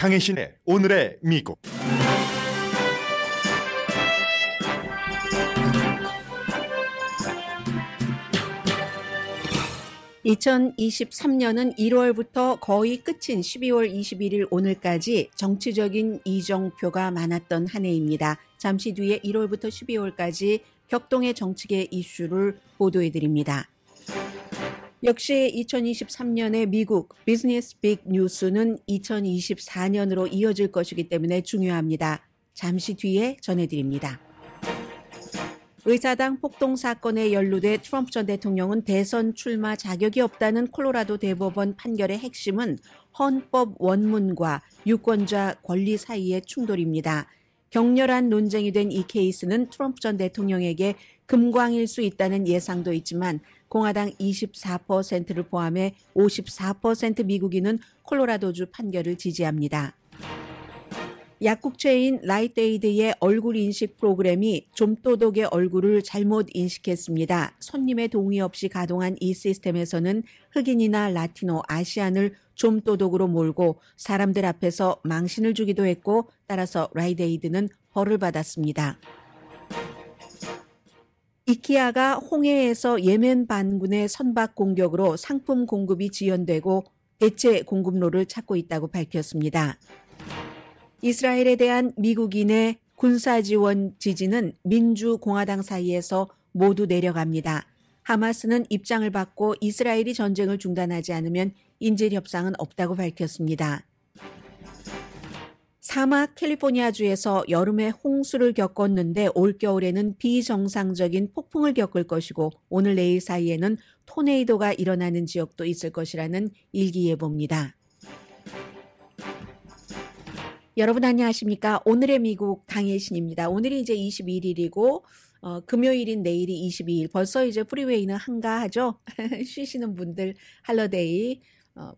강혜신의 오늘의 미국 (2023년은) (1월부터) 거의 끝인 (12월 21일) 오늘까지 정치적인 이정표가 많았던 한 해입니다. 잠시 뒤에 (1월부터) (12월까지) 격동의 정치계 이슈를 보도해 드립니다. 역시 2023년에 미국 비즈니스 빅 뉴스는 2024년으로 이어질 것이기 때문에 중요합니다. 잠시 뒤에 전해드립니다. 의사당 폭동 사건에 연루돼 트럼프 전 대통령은 대선 출마 자격이 없다는 콜로라도 대법원 판결의 핵심은 헌법 원문과 유권자 권리 사이의 충돌입니다. 격렬한 논쟁이 된 이 케이스는 트럼프 전 대통령에게 금광일 수 있다는 예상도 있지만 공화당 24%를 포함해 54% 미국인은 콜로라도주 판결을 지지합니다. 약국체인 라이트에이드의 얼굴 인식 프로그램이 좀도독의 얼굴을 잘못 인식했습니다. 손님의 동의 없이 가동한 이 시스템에서는 흑인이나 라티노, 아시안을 좀도독으로 몰고 사람들 앞에서 망신을 주기도 했고 따라서 라이데이드는 벌을 받았습니다. 이키아가 홍해에서 예멘 반군의 선박 공격으로 상품 공급이 지연되고 대체 공급로를 찾고 있다고 밝혔습니다. 이스라엘에 대한 미국인의 군사 지원 지지는 민주공화당 사이에서 모두 내려갑니다. 하마스는 입장을 받고 이스라엘이 전쟁을 중단하지 않으면 인질 협상은 없다고 밝혔습니다. 사막 캘리포니아주에서 여름에 홍수를 겪었는데 올겨울에는 비정상적인 폭풍을 겪을 것이고 오늘 내일 사이에는 토네이도가 일어나는 지역도 있을 것이라는 일기예보입니다. 여러분 안녕하십니까? 오늘의 미국 강혜신입니다. 오늘이 이제 21일이고 어, 금요일인 내일이 22일. 벌써 이제 프리웨이는 한가하죠? 쉬시는 분들 할러데이 어,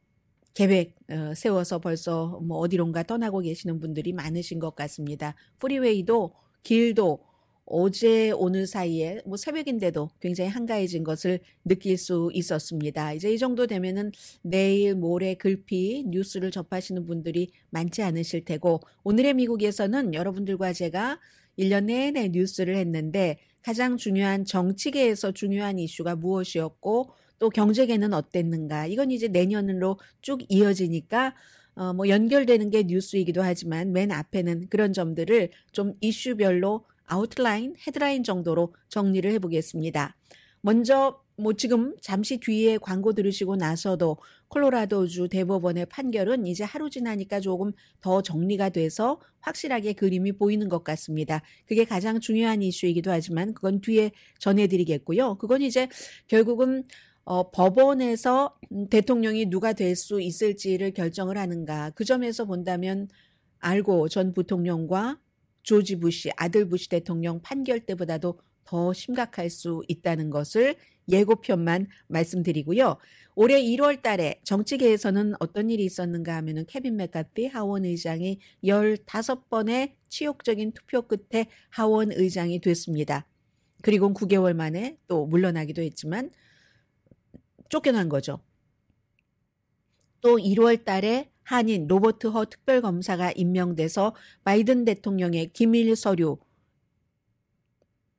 계획 어, 세워서 벌써 뭐 어디론가 떠나고 계시는 분들이 많으신 것 같습니다. 프리웨이도 길도 어제 오늘 사이에 뭐 새벽인데도 굉장히 한가해진 것을 느낄 수 있었습니다. 이제 이 정도 되면은 내일 모레 글피 뉴스를 접하시는 분들이 많지 않으실 테고 오늘의 미국에서는 여러분들과 제가 1년 내내 뉴스를 했는데 가장 중요한 정치계에서 중요한 이슈가 무엇이었고 또 경제계는 어땠는가. 이건 이제 내년으로 쭉 이어지니까 어, 뭐 연결되는 게 뉴스이기도 하지만 맨 앞에는 그런 점들을 좀 이슈별로 아웃라인, 헤드라인 정도로 정리를 해보겠습니다. 먼저 뭐 지금 잠시 뒤에 광고 들으시고 나서도 콜로라도주 대법원의 판결은 이제 하루 지나니까 조금 더 정리가 돼서 확실하게 그림이 보이는 것 같습니다. 그게 가장 중요한 이슈이기도 하지만 그건 뒤에 전해드리겠고요. 그건 이제 결국은 어, 법원에서 대통령이 누가 될 수 있을지를 결정을 하는가 그 점에서 본다면 알고 전 부통령과 조지 부시 아들 부시 대통령 판결 때보다도 더 심각할 수 있다는 것을 예고편만 말씀드리고요. 올해 1월 달에 정치계에서는 어떤 일이 있었는가 하면은 케빈 맥카피 하원 의장이 15번의 치욕적인 투표 끝에 하원 의장이 됐습니다. 그리고 9개월 만에 또 물러나기도 했지만 쫓겨난 거죠. 또 1월 달에 한인 로버트 허 특별검사가 임명돼서 바이든 대통령의 기밀 서류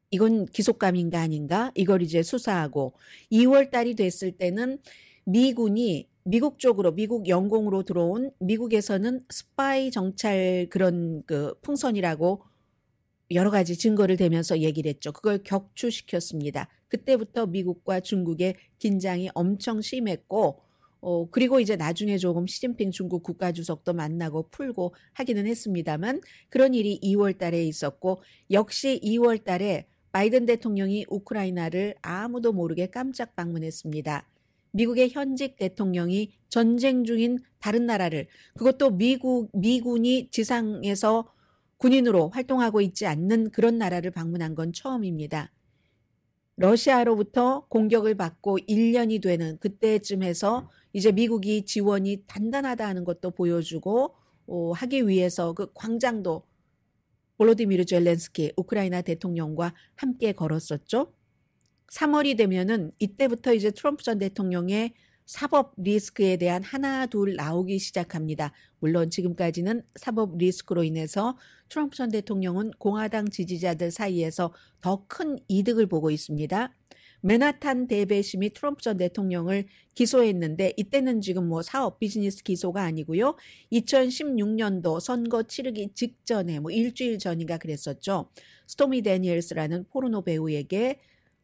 이건 기속감인가 아닌가 이걸 이제 수사하고 2월 달이 됐을 때는 미군이 미국 쪽으로 미국 영공으로 들어온 미국에서는 스파이 정찰 그런 그 풍선이라고 여러 가지 증거를 대면서 얘기를 했죠. 그걸 격추시켰습니다. 그때부터 미국과 중국의 긴장이 엄청 심했고 어, 그리고 이제 나중에 조금 시진핑 중국 국가주석도 만나고 풀고 하기는 했습니다만 그런 일이 2월 달에 있었고 역시 2월 달에 바이든 대통령이 우크라이나를 아무도 모르게 깜짝 방문했습니다. 미국의 현직 대통령이 전쟁 중인 다른 나라를 그것도 미국 미군이 지상에서 군인으로 활동하고 있지 않는 그런 나라를 방문한 건 처음입니다. 러시아로부터 공격을 받고 1년이 되는 그때쯤에서 이제 미국이 지원이 단단하다는 것도 보여주고 어, 하기 위해서 그 광장도 볼로디미르 젤렌스키 우크라이나 대통령과 함께 걸었었죠. 3월이 되면은 이때부터 이제 트럼프 전 대통령의 사법 리스크에 대한 하나 둘 나오기 시작합니다. 물론 지금까지는 사법 리스크로 인해서 트럼프 전 대통령은 공화당 지지자들 사이에서 더 큰 이득을 보고 있습니다. 맨하탄 대배심이 트럼프 전 대통령을 기소했는데 이때는 지금 뭐 사업 비즈니스 기소가 아니고요. 2016년도 선거 치르기 직전에 뭐 일주일 전인가 그랬었죠. 스토미 데니엘스라는 포르노 배우에게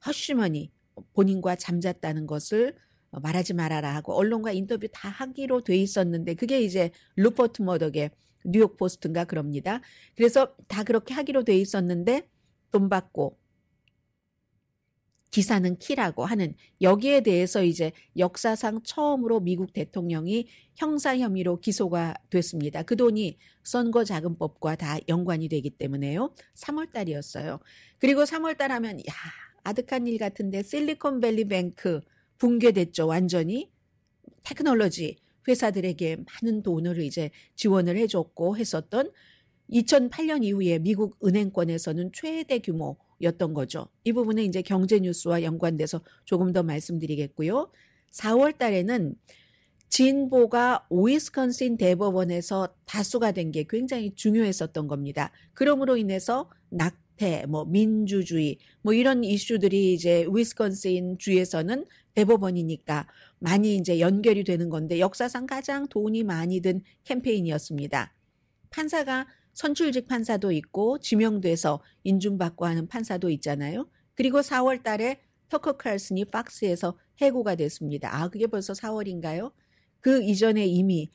허쉬머니 본인과 잠잤다는 것을 어, 말하지 말아라 하고 언론과 인터뷰 다 하기로 돼 있었는데 그게 이제 루퍼트 머덕의 뉴욕 포스트인가 그럽니다. 그래서 다 그렇게 하기로 돼 있었는데 돈 받고 기사는 키라고 하는 여기에 대해서 이제 역사상 처음으로 미국 대통령이 형사 혐의로 기소가 됐습니다. 그 돈이 선거 자금법과 다 연관이 되기 때문에요. 3월 달이었어요. 그리고 3월 달 하면 야, 아득한 일 같은데 실리콘밸리 뱅크 붕괴됐죠. 완전히 테크놀로지 회사들에게 많은 돈을 이제 지원을 해줬고 했었던 2008년 이후에 미국 은행권에서는 최대 규모였던 거죠. 이 부분은 이제 경제 뉴스와 연관돼서 조금 더 말씀드리겠고요. 4월 달에는 진보가 오이스컨신 대법원에서 다수가 된 게 굉장히 중요했었던 겁니다. 그러므로 인해서 낙 사태, 뭐 민주주의, 뭐 이런 이슈들이 이제 위스콘신 주에서는 대법원이니까 많이 이제 연결이 되는 건데 역사상 가장 돈이 많이 든 캠페인이었습니다. 판사가 선출직 판사도 있고 지명돼서 인준받고 하는 판사도 있잖아요. 그리고 4월 달에 터커 칼슨이 박스에서 해고가 됐습니다. 아, 그게 벌써 4월인가요? 그 이전에 이미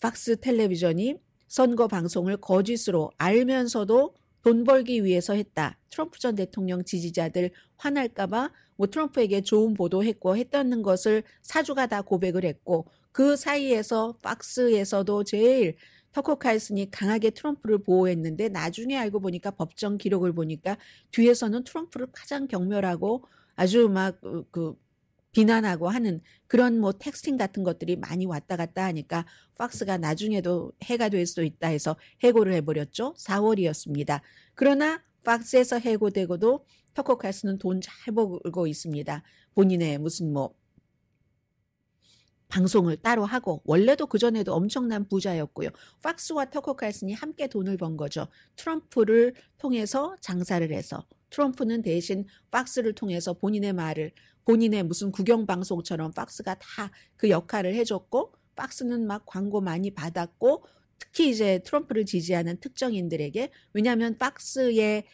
박스 텔레비전이 선거 방송을 거짓으로 알면서도 돈 벌기 위해서 했다. 트럼프 전 대통령 지지자들 화날까봐 뭐 트럼프에게 좋은 보도했고 했다는 것을 사주가 다 고백을 했고 그 사이에서 박스에서도 제일 터커 카이슨이 강하게 트럼프를 보호했는데 나중에 알고 보니까 법정 기록을 보니까 뒤에서는 트럼프를 가장 경멸하고 아주 막그 비난하고 하는 그런 뭐 텍스팅 같은 것들이 많이 왔다 갔다 하니까 팍스가 나중에도 해가 될 수도 있다 해서 해고를 해버렸죠. 4월이었습니다. 그러나 팍스에서 해고되고도 터커카스는돈 잘 벌고 있습니다. 본인의 무슨 뭐 방송을 따로 하고 원래도 그전에도 엄청난 부자였고요. 팍스와 터코 칼슨이 함께 돈을 번 거죠. 트럼프를 통해서 장사를 해서 트럼프는 대신 박스를 통해서 본인의 말을 본인의 무슨 구경 방송처럼 박스가다 그 역할을 해줬고 박스는막 광고 많이 받았고 특히 이제 트럼프를 지지하는 특정인들에게 왜냐하면 박스의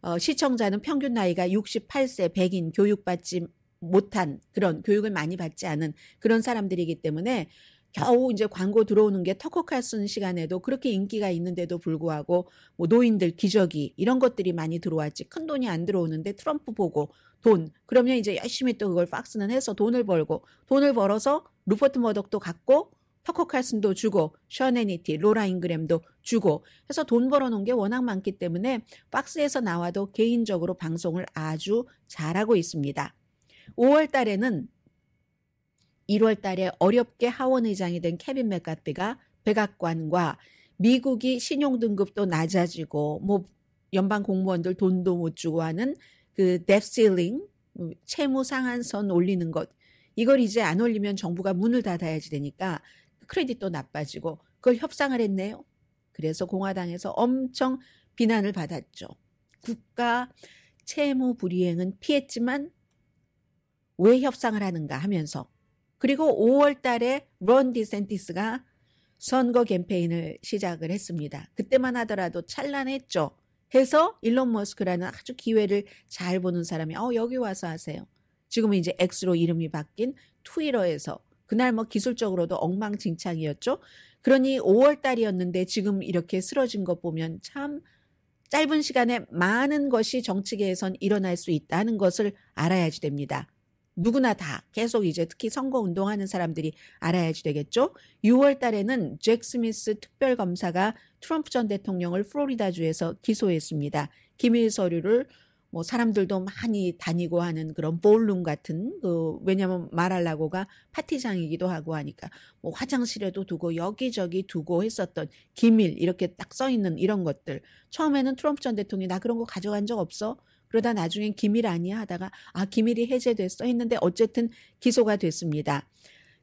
어, 시청자는 평균 나이가 68세 백인 교육받지 못한 그런 교육을 많이 받지 않은 그런 사람들이기 때문에 겨우 이제 광고 들어오는 게 터커칼 슨 시간에도 그렇게 인기가 있는데도 불구하고 뭐 노인들 기저귀 이런 것들이 많이 들어왔지 큰 돈이 안 들어오는데 트럼프 보고 돈 그러면 이제 열심히 또 그걸 팍스는 해서 돈을 벌고 돈을 벌어서 루퍼트 머덕도 갖고 터커 칼슨도 주고 셔네니티 로라 잉그램도 주고 해서 돈 벌어놓은 게 워낙 많기 때문에 박스에서 나와도 개인적으로 방송을 아주 잘하고 있습니다. 5월 달에는 1월 달에 어렵게 하원 의장이 된 케빈 맥가트가 백악관과 미국이 신용등급도 낮아지고 뭐 연방 공무원들 돈도 못 주고 하는 그 뎁실링 뭐 채무 상한선 올리는 것 이걸 이제 안 올리면 정부가 문을 닫아야지 되니까 크레딧도 나빠지고 그걸 협상을 했네요. 그래서 공화당에서 엄청 비난을 받았죠. 국가 채무 불이행은 피했지만 왜 협상을 하는가 하면서 그리고 5월 달에 론 디센티스가 선거 캠페인을 시작을 했습니다. 그때만 하더라도 찬란했죠. 해서 일론 머스크라는 아주 기회를 잘 보는 사람이 어 여기 와서 하세요. 지금은 이제 X로 이름이 바뀐 트위터에서 그날 뭐 기술적으로도 엉망진창이었죠. 그러니 5월 달이었는데 지금 이렇게 쓰러진 것 보면 참 짧은 시간에 많은 것이 정치계에선 일어날 수 있다는 것을 알아야지 됩니다. 누구나 다 계속 이제 특히 선거 운동하는 사람들이 알아야지 되겠죠. 6월 달에는 잭 스미스 특별 검사가 트럼프 전 대통령을 플로리다주에서 기소했습니다. 기밀 서류를 뭐 사람들도 많이 다니고 하는 그런 볼룸 같은 그왜냐면 말할라고가 파티장이기도 하고 하니까 뭐 화장실에도 두고 여기저기 두고 했었던 기밀 이렇게 딱 써 있는 이런 것들 처음에는 트럼프 전 대통령이 나 그런 거 가져간 적 없어 그러다 나중엔 기밀 아니야 하다가 아 기밀이 해제됐어 했는데 어쨌든 기소가 됐습니다.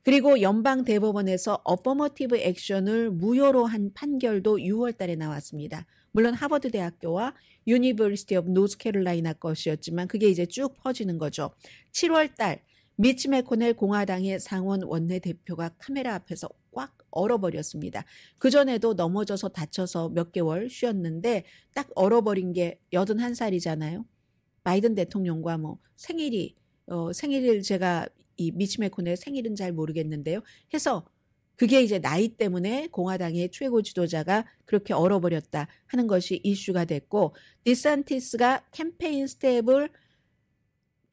그리고 연방 대법원에서 어퍼머티브 액션을 무효로 한 판결도 6월 달에 나왔습니다. 물론 하버드 대학교와 유니버시티 오브 노스캐롤라이나 것이었지만 그게 이제 쭉 퍼지는 거죠. 7월 달 미치 메코넬 공화당의 상원 원내대표가 카메라 앞에서 꽉 얼어버렸습니다. 그전에도 넘어져서 다쳐서 몇 개월 쉬었는데 딱 얼어버린 게 81살이잖아요. 바이든 대통령과 뭐 생일이 어 생일을 제가 이 미치 메코넬 생일은 잘 모르겠는데요. 해서 그게 이제 나이 때문에 공화당의 최고 지도자가 그렇게 얼어버렸다 하는 것이 이슈가 됐고 디산티스가 캠페인 스텝을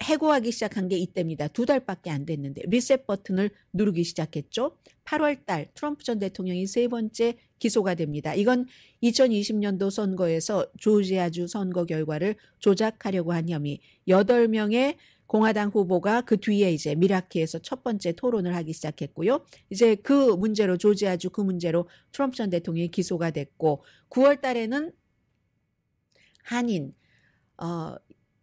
해고하기 시작한 게 이때입니다. 두 달밖에 안 됐는데 리셋 버튼을 누르기 시작했죠. 8월 달 트럼프 전 대통령이 세 번째 기소가 됩니다. 이건 2020년도 선거에서 조지아주 선거 결과를 조작하려고 한 혐의 8명의 공화당 후보가 그 뒤에 이제 미라키에서 첫 번째 토론을 하기 시작했고요. 이제 그 문제로 조지아주 그 문제로 트럼프 전 대통령이 기소가 됐고 9월 달에는 한인 어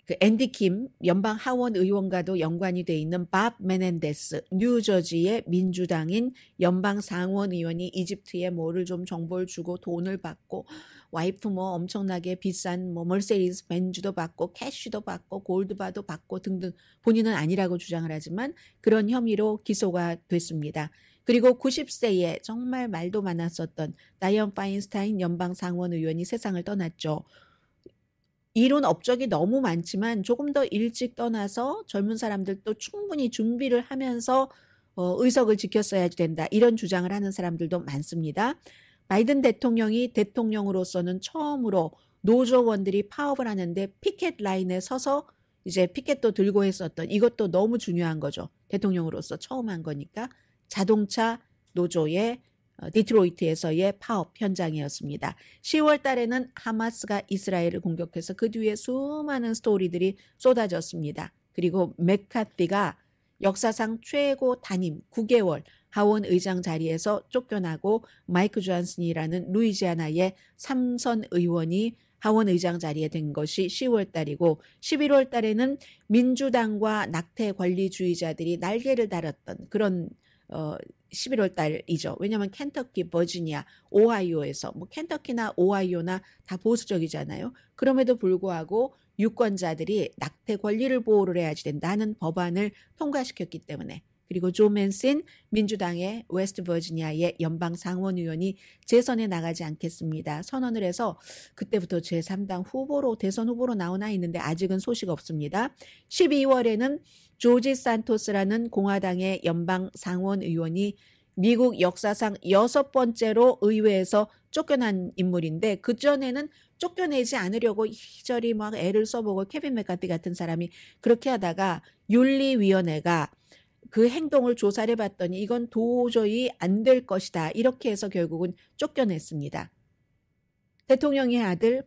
그 앤디 킴 연방 하원 의원과도 연관이 돼 있는 밥 메넨데스 뉴저지의 민주당인 연방 상원 의원이 이집트에 뭐를 좀 정보를 주고 돈을 받고 와이프 뭐 엄청나게 비싼 뭐 멀세리스 벤즈도 받고 캐쉬도 받고 골드바도 받고 등등 본인은 아니라고 주장을 하지만 그런 혐의로 기소가 됐습니다. 그리고 90세에 정말 말도 많았었던 다이언 파인스타인 연방 상원 의원이 세상을 떠났죠. 이론 업적이 너무 많지만 조금 더 일찍 떠나서 젊은 사람들도 충분히 준비를 하면서 어, 의석을 지켰어야 된다. 이런 주장을 하는 사람들도 많습니다. 바이든 대통령이 대통령으로서는 처음으로 노조원들이 파업을 하는데 피켓 라인에 서서 이제 피켓도 들고 했었던 이것도 너무 중요한 거죠. 대통령으로서 처음 한 거니까 자동차 노조의 어, 디트로이트에서의 파업 현장이었습니다. 10월 달에는 하마스가 이스라엘을 공격해서 그 뒤에 수많은 스토리들이 쏟아졌습니다. 그리고 맥카티가 역사상 최고 단임 9개월 하원 의장 자리에서 쫓겨나고 마이크 존슨이라는 루이지아나의 삼선 의원이 하원 의장 자리에 된 것이 10월 달이고 11월 달에는 민주당과 낙태 권리주의자들이 날개를 달았던 그런 어, 11월 달이죠. 왜냐하면 켄터키, 버지니아, 오하이오에서 뭐 켄터키나 오하이오나 다 보수적이잖아요. 그럼에도 불구하고 유권자들이 낙태 권리를 보호를 해야지 된다는 법안을 통과시켰기 때문에 그리고 조 맨슨 민주당의 웨스트 버지니아의 연방 상원 의원이 재선에 나가지 않겠습니다. 선언을 해서 그때부터 제3당 후보로 대선 후보로 나오나 있는데 아직은 소식 없습니다. 12월에는 조지 산토스라는 공화당의 연방 상원 의원이 미국 역사상 여섯 번째로 의회에서 쫓겨난 인물인데 그 전에는 쫓겨내지 않으려고 희저리막 애를 써보고 케빈 맥카티 같은 사람이 그렇게 하다가 윤리위원회가 그 행동을 조사를 해봤더니 이건 도저히 안 될 것이다. 이렇게 해서 결국은 쫓겨냈습니다. 대통령의 아들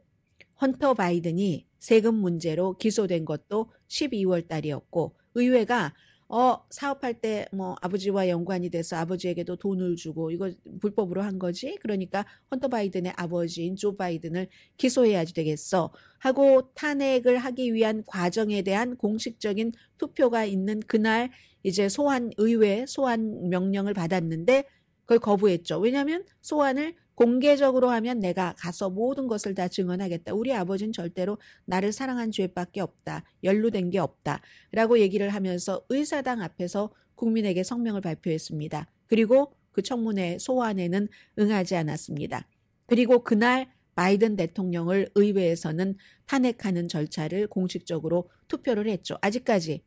헌터 바이든이 세금 문제로 기소된 것도 12월 달이었고 의회가 어, 사업할 때뭐 아버지와 연관이 돼서 아버지에게도 돈을 주고 이거 불법으로 한 거지? 그러니까 헌터 바이든의 아버지인 조 바이든을 기소해야지 되겠어. 하고 탄핵을 하기 위한 과정에 대한 공식적인 투표가 있는 그날 이제 소환 의회 소환 명령을 받았는데 그걸 거부했죠. 왜냐하면 소환을 공개적으로 하면 내가 가서 모든 것을 다 증언하겠다. 우리 아버지는 절대로 나를 사랑한 죄밖에 없다. 연루된 게 없다. 라고 얘기를 하면서 의사당 앞에서 국민에게 성명을 발표했습니다. 그리고 그 청문회 소환에는 응하지 않았습니다. 그리고 그날 바이든 대통령을 의회에서는 탄핵하는 절차를 공식적으로 투표를 했죠. 아직까지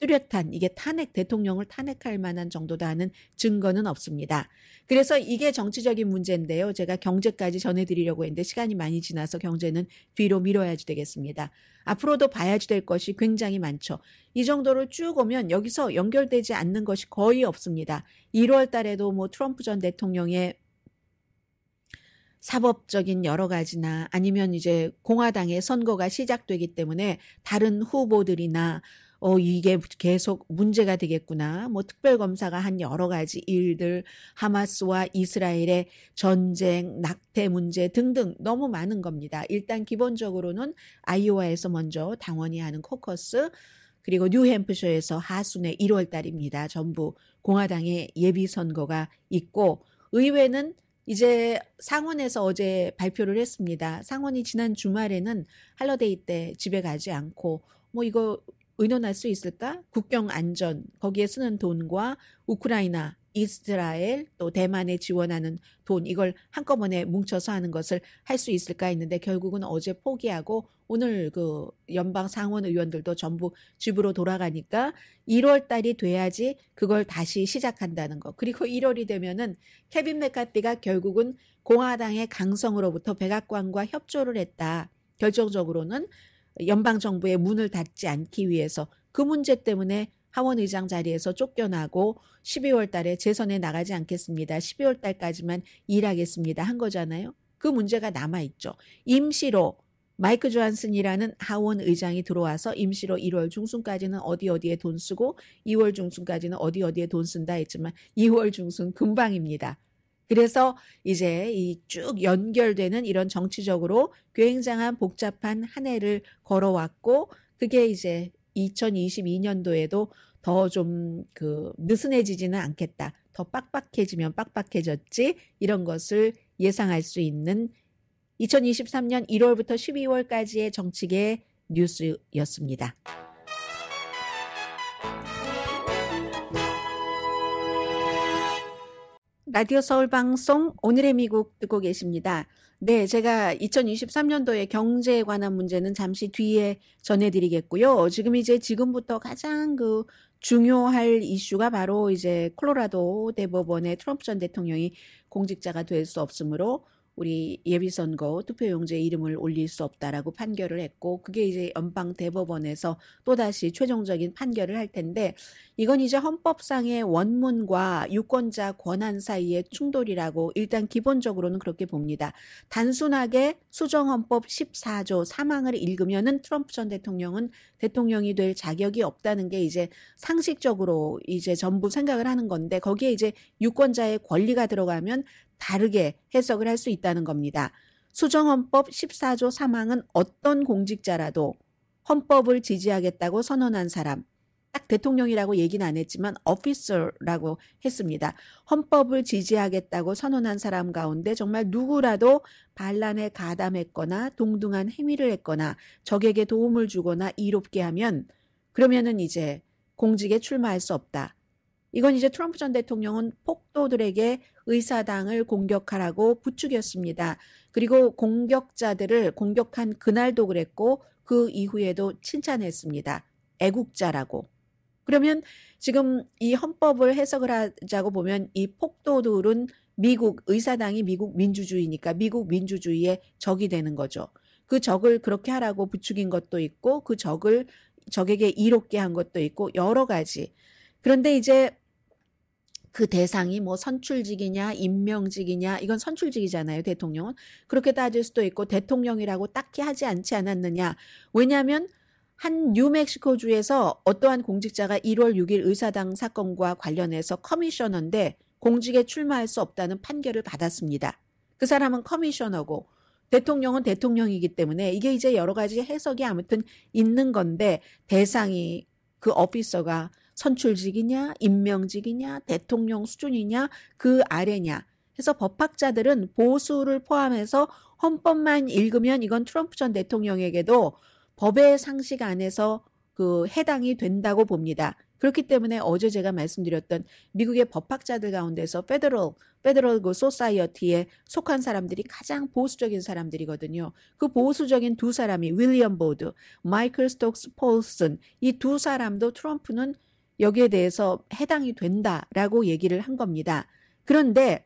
뚜렷한 이게 탄핵 대통령을 탄핵할 만한 정도다는 하 증거는 없습니다. 그래서 이게 정치적인 문제인데요. 제가 경제까지 전해드리려고 했는데 시간이 많이 지나서 경제는 뒤로 미뤄야지 되겠습니다. 앞으로도 봐야지 될 것이 굉장히 많죠. 이 정도로 쭉 오면 여기서 연결되지 않는 것이 거의 없습니다. 1월 달에도 뭐 트럼프 전 대통령의 사법적인 여러 가지나 아니면 이제 공화당의 선거가 시작되기 때문에 다른 후보들이나 어, 이게 계속 문제가 되겠구나. 뭐 특별검사가 한 여러 가지 일들, 하마스와 이스라엘의 전쟁, 낙태 문제 등등 너무 많은 겁니다. 일단 기본적으로는 아이오와에서 먼저 당원이 하는 코커스, 그리고 뉴햄프셔에서 하순의 1월 달입니다. 전부 공화당의 예비 선거가 있고 의회는 이제 상원에서 어제 발표를 했습니다. 상원이 지난 주말에는 할러데이 때 집에 가지 않고 뭐 이거 의논할 수 있을까? 국경 안전, 거기에 쓰는 돈과 우크라이나, 이스라엘, 또 대만에 지원하는 돈, 이걸 한꺼번에 뭉쳐서 하는 것을 할 수 있을까 했는데 결국은 어제 포기하고 오늘 그 연방 상원 의원들도 전부 집으로 돌아가니까 1월 달이 돼야지 그걸 다시 시작한다는 거. 그리고 1월이 되면은 케빈 메카티가 결국은 공화당의 강성으로부터 백악관과 협조를 했다. 결정적으로는 연방 정부의 문을 닫지 않기 위해서 그 문제 때문에 하원 의장 자리에서 쫓겨나고 12월 달에 재선에 나가지 않겠습니다. 12월 달까지만 일하겠습니다. 한 거잖아요. 그 문제가 남아 있죠. 임시로 마이크 조한슨이라는 하원 의장이 들어와서 임시로 1월 중순까지는 어디 어디에 돈 쓰고 2월 중순까지는 어디 어디에 돈 쓴다 했지만 2월 중순 금방입니다. 그래서 이제 이쭉 연결되는 이런 정치적으로 굉장한 복잡한 한 해를 걸어왔고 그게 이제 2022년도에도 더 좀 그 느슨해지지는 않겠다. 더 빡빡해지면 빡빡해졌지. 이런 것을 예상할 수 있는 2023년 1월부터 12월까지의 정치계 뉴스였습니다. 라디오 서울 방송 오늘의 미국 듣고 계십니다. 네, 제가 2023년도에 경제에 관한 문제는 잠시 뒤에 전해드리겠고요. 지금 이제 지금부터 가장 그 중요할 이슈가 바로 이제 콜로라도 대법원의 트럼프 전 대통령이 공직자가 될 수 없으므로 우리 예비선거 투표용지에 이름을 올릴 수 없다라고 판결을 했고 그게 이제 연방 대법원에서 또다시 최종적인 판결을 할 텐데 이건 이제 헌법상의 원문과 유권자 권한 사이의 충돌이라고 일단 기본적으로는 그렇게 봅니다. 단순하게 수정헌법 14조 사망을 읽으면은 트럼프 전 대통령은 대통령이 될 자격이 없다는 게 이제 상식적으로 이제 전부 생각을 하는 건데 거기에 이제 유권자의 권리가 들어가면 다르게 해석을 할 수 있다는 겁니다. 수정헌법 14조 3항은 어떤 공직자라도 헌법을 지지하겠다고 선언한 사람, 딱 대통령이라고 얘기는 안 했지만 어피서라고 했습니다. 헌법을 지지하겠다고 선언한 사람 가운데 정말 누구라도 반란에 가담했거나 동등한 행위를 했거나 적에게 도움을 주거나 이롭게 하면 그러면은 이제 공직에 출마할 수 없다. 이건 이제 트럼프 전 대통령은 폭도들에게 의사당을 공격하라고 부추겼습니다. 그리고 공격자들을 공격한 그날도 그랬고 그 이후에도 칭찬했습니다. 애국자라고. 그러면 지금 이 헌법을 해석을 하자고 보면 이 폭도들은 미국 의사당이 미국 민주주의니까 미국 민주주의의 적이 되는 거죠. 그 적을 그렇게 하라고 부추긴 것도 있고 그 적을 적에게 이롭게 한 것도 있고 여러 가지 그런데 이제 그 대상이 뭐 선출직이냐 임명직이냐 이건 선출직이잖아요 대통령은 그렇게 따질 수도 있고 대통령이라고 딱히 하지 않지 않았느냐 왜냐하면 한 뉴멕시코주에서 어떠한 공직자가 1월 6일 의사당 사건과 관련해서 커미셔너인데 공직에 출마할 수 없다는 판결을 받았습니다. 그 사람은 커미셔너고 대통령은 대통령이기 때문에 이게 이제 여러 가지 해석이 아무튼 있는 건데 대상이 그 어피서가 선출직이냐, 임명직이냐, 대통령 수준이냐, 그 아래냐. 해서 법학자들은 보수를 포함해서 헌법만 읽으면 이건 트럼프 전 대통령에게도 법의 상식 안에서 그 해당이 된다고 봅니다. 그렇기 때문에 어제 제가 말씀드렸던 미국의 법학자들 가운데서 페더럴, 페더럴 그 소사이어티에 속한 사람들이 가장 보수적인 사람들이거든요. 그 보수적인 두 사람이 윌리엄 보드, 마이클 스톡스 폴슨 이 두 사람도 트럼프는 여기에 대해서 해당이 된다라고 얘기를 한 겁니다. 그런데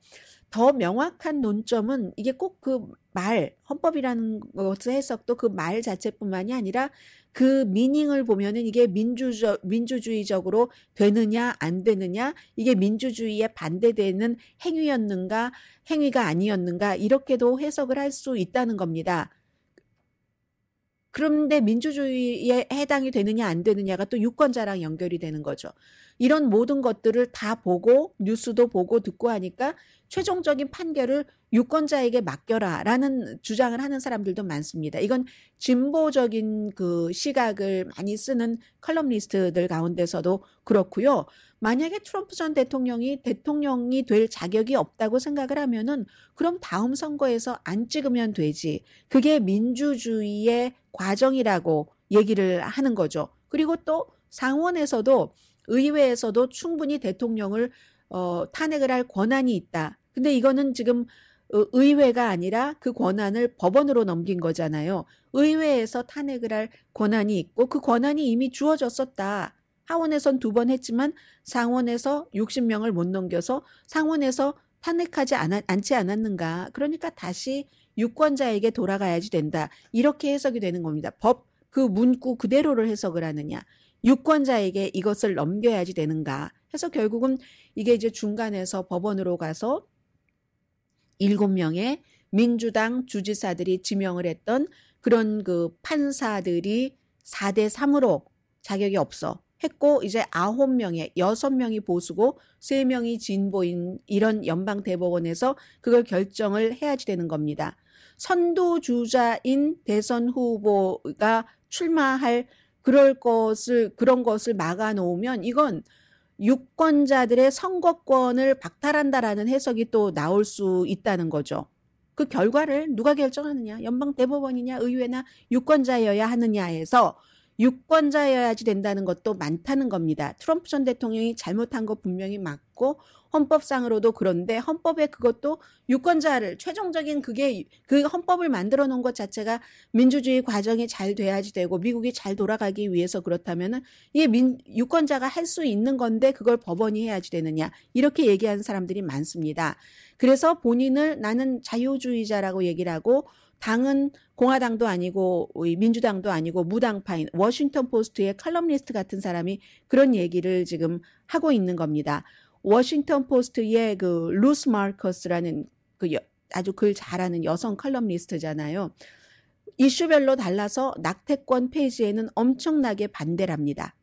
더 명확한 논점은 이게 꼭 그 말, 헌법이라는 것의 해석도 그 말 자체뿐만이 아니라 그 미닝을 보면은 이게 민주적, 민주주의적으로 되느냐, 안 되느냐, 이게 민주주의에 반대되는 행위였는가, 행위가 아니었는가, 이렇게도 해석을 할 수 있다는 겁니다. 그런데 민주주의에 해당이 되느냐 안 되느냐가 또 유권자랑 연결이 되는 거죠. 이런 모든 것들을 다 보고 뉴스도 보고 듣고 하니까 최종적인 판결을 유권자에게 맡겨라라는 주장을 하는 사람들도 많습니다. 이건 진보적인 그 시각을 많이 쓰는 컬럼리스트들 가운데서도 그렇고요. 만약에 트럼프 전 대통령이 대통령이 될 자격이 없다고 생각을 하면은 그럼 다음 선거에서 안 찍으면 되지. 그게 민주주의의 과정이라고 얘기를 하는 거죠. 그리고 또 상원에서도 의회에서도 충분히 대통령을 어, 탄핵을 할 권한이 있다. 근데 이거는 지금 의회가 아니라 그 권한을 법원으로 넘긴 거잖아요. 의회에서 탄핵을 할 권한이 있고 그 권한이 이미 주어졌었다. 하원에선 두 번 했지만 상원에서 60명을 못 넘겨서 상원에서 탄핵하지 않, 않지 않았는가. 그러니까 다시 유권자에게 돌아가야지 된다. 이렇게 해석이 되는 겁니다. 법 그 문구 그대로를 해석을 하느냐. 유권자에게 이것을 넘겨야지 되는가 해서 결국은 이게 이제 중간에서 법원으로 가서 일곱 명의 민주당 주지사들이 지명을 했던 그런 그 판사들이 4대 3으로 자격이 없어 했고 이제 9명에 6명이 보수고 3명이 진보인 이런 연방 대법원에서 그걸 결정을 해야지 되는 겁니다. 선두 주자인 대선 후보가 출마할 그럴 것을 그런 것을 막아 놓으면 이건 유권자들의 선거권을 박탈한다라는 해석이 또 나올 수 있다는 거죠. 그 결과를 누가 결정하느냐? 연방 대법원이냐, 의회나 유권자여야 하느냐에서 유권자여야지 된다는 것도 많다는 겁니다. 트럼프 전 대통령이 잘못한 거 분명히 맞고 헌법상으로도 그런데 헌법에 그것도 유권자를 최종적인 그게 그 헌법을 만들어 놓은 것 자체가 민주주의 과정이 잘 돼야지 되고 미국이 잘 돌아가기 위해서 그렇다면은 이게 민 유권자가 할 수 있는 건데 그걸 법원이 해야지 되느냐 이렇게 얘기하는 사람들이 많습니다. 그래서 본인을 나는 자유주의자라고 얘기를 하고 당은 공화당도 아니고 민주당도 아니고 무당파인 워싱턴 포스트의 칼럼니스트 같은 사람이 그런 얘기를 지금 하고 있는 겁니다. 워싱턴 포스트의 그 루스 마커스라는 그 여, 아주 글 잘하는 여성 칼럼니스트잖아요. 이슈별로 달라서 낙태권 페이지에는 엄청나게 반대랍니다.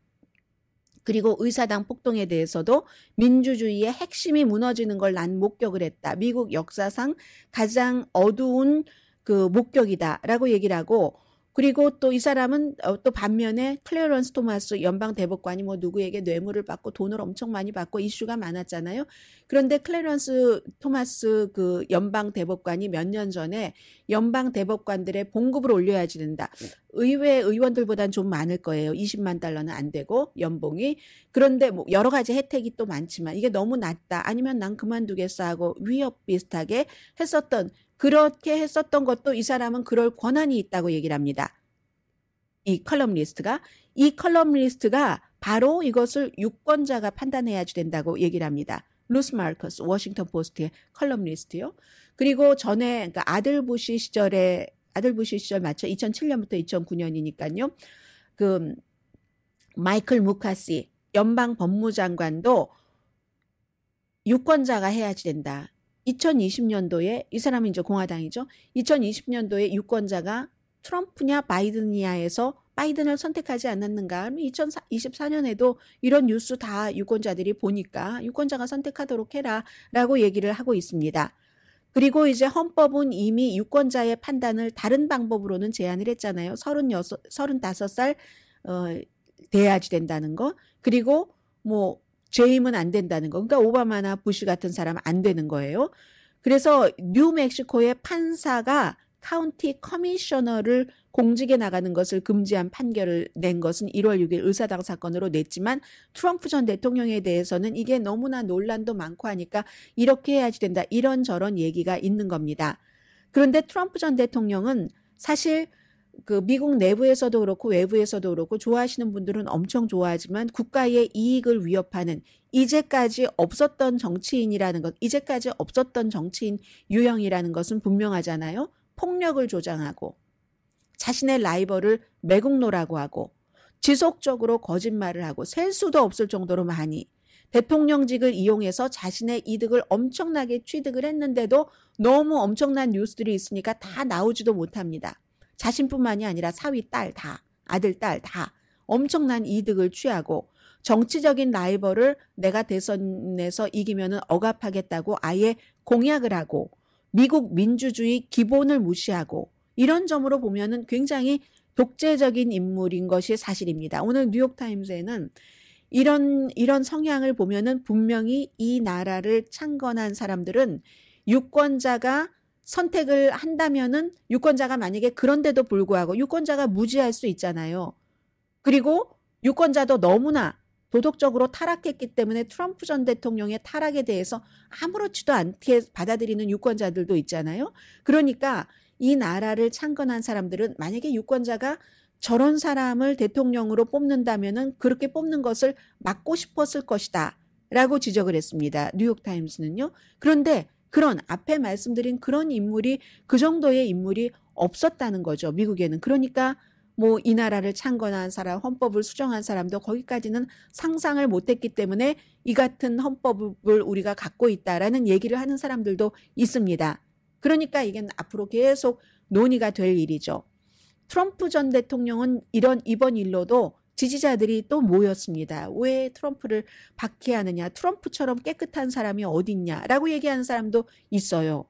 그리고 의사당 폭동에 대해서도 민주주의의 핵심이 무너지는 걸 난 목격을 했다. 미국 역사상 가장 어두운 그 목격이다라고 얘기를 하고 그리고 또 이 사람은 어, 또 반면에 클레어런스 토마스 연방 대법관이 뭐 누구에게 뇌물을 받고 돈을 엄청 많이 받고 이슈가 많았잖아요. 그런데 클레런스 토마스 그 연방 대법관이 몇 년 전에 연방 대법관들의 봉급을 올려야지 된다. 네. 의회 의원들보단 좀 많을 거예요. 20만 달러는 안 되고 연봉이. 그런데 뭐 여러 가지 혜택이 또 많지만 이게 너무 낮다. 아니면 난 그만두겠어 하고 위협 비슷하게 했었던 그렇게 했었던 것도 이 사람은 그럴 권한이 있다고 얘기를 합니다. 이 컬럼리스트가 이 컬럼리스트가 바로 이것을 유권자가 판단해야 된다고 얘기를 합니다. 루스 마커스 워싱턴 포스트의 컬럼리스트요. 그리고 전에 그러니까 아들 부시 시절에 아들 부시 시절 맞죠? 2007년부터 2009년이니까요. 그 마이클 무카시 연방 법무장관도 유권자가 해야지 된다. 2020년도에 이 사람은 이제 공화당이죠. 2020년도에 유권자가 트럼프냐 바이든이냐에서 바이든을 선택하지 않았는가? 하면 2024년에도 이런 뉴스 다 유권자들이 보니까 유권자가 선택하도록 해라라고 얘기를 하고 있습니다. 그리고 이제 헌법은 이미 유권자의 판단을 다른 방법으로는 제한을 했잖아요. 36, 35살 어 돼야지 된다는 거. 그리고 뭐 제임은 안 된다는 거. 그러니까 오바마나 부시 같은 사람 안 되는 거예요. 그래서 뉴멕시코의 판사가 카운티 커미셔너를 공직에 나가는 것을 금지한 판결을 낸 것은 1월 6일 의사당 사건으로 냈지만 트럼프 전 대통령에 대해서는 이게 너무나 논란도 많고 하니까 이렇게 해야지 된다. 이런저런 얘기가 있는 겁니다. 그런데 트럼프 전 대통령은 사실 그 미국 내부에서도 그렇고 외부에서도 그렇고 좋아하시는 분들은 엄청 좋아하지만 국가의 이익을 위협하는 이제까지 없었던 정치인이라는 것, 이제까지 없었던 정치인 유형이라는 것은 분명하잖아요. 폭력을 조장하고 자신의 라이벌을 매국노라고 하고 지속적으로 거짓말을 하고 셀 수도 없을 정도로 많이 대통령직을 이용해서 자신의 이득을 엄청나게 취득을 했는데도 너무 엄청난 뉴스들이 있으니까 다 나오지도 못합니다. 자신뿐만이 아니라 사위 딸 다, 아들 딸 다 엄청난 이득을 취하고 정치적인 라이벌을 내가 대선에서 이기면은 억압하겠다고 아예 공약을 하고 미국 민주주의 기본을 무시하고 이런 점으로 보면은 굉장히 독재적인 인물인 것이 사실입니다. 오늘 뉴욕 타임스에는 이런 이런 성향을 보면은 분명히 이 나라를 창건한 사람들은 유권자가 선택을 한다면은 유권자가 만약에 그런데도 불구하고 유권자가 무지할 수 있잖아요. 그리고 유권자도 너무나 도덕적으로 타락했기 때문에 트럼프 전 대통령의 타락에 대해서 아무렇지도 않게 받아들이는 유권자들도 있잖아요. 그러니까 이 나라를 창건한 사람들은 만약에 유권자가 저런 사람을 대통령으로 뽑는다면은 그렇게 뽑는 것을 막고 싶었을 것이다. 라고 지적을 했습니다. 뉴욕타임스는요. 그런데 그런 앞에 말씀드린 그런 인물이 그 정도의 인물이 없었다는 거죠. 미국에는. 그러니까 뭐 이 나라를 창건한 사람, 헌법을 수정한 사람도 거기까지는 상상을 못했기 때문에 이 같은 헌법을 우리가 갖고 있다라는 얘기를 하는 사람들도 있습니다. 그러니까 이게 앞으로 계속 논의가 될 일이죠. 트럼프 전 대통령은 이런 이번 일로도 지지자들이 또 모였습니다. 왜 트럼프를 박해하느냐, 트럼프처럼 깨끗한 사람이 어딨냐라고 얘기하는 사람도 있어요.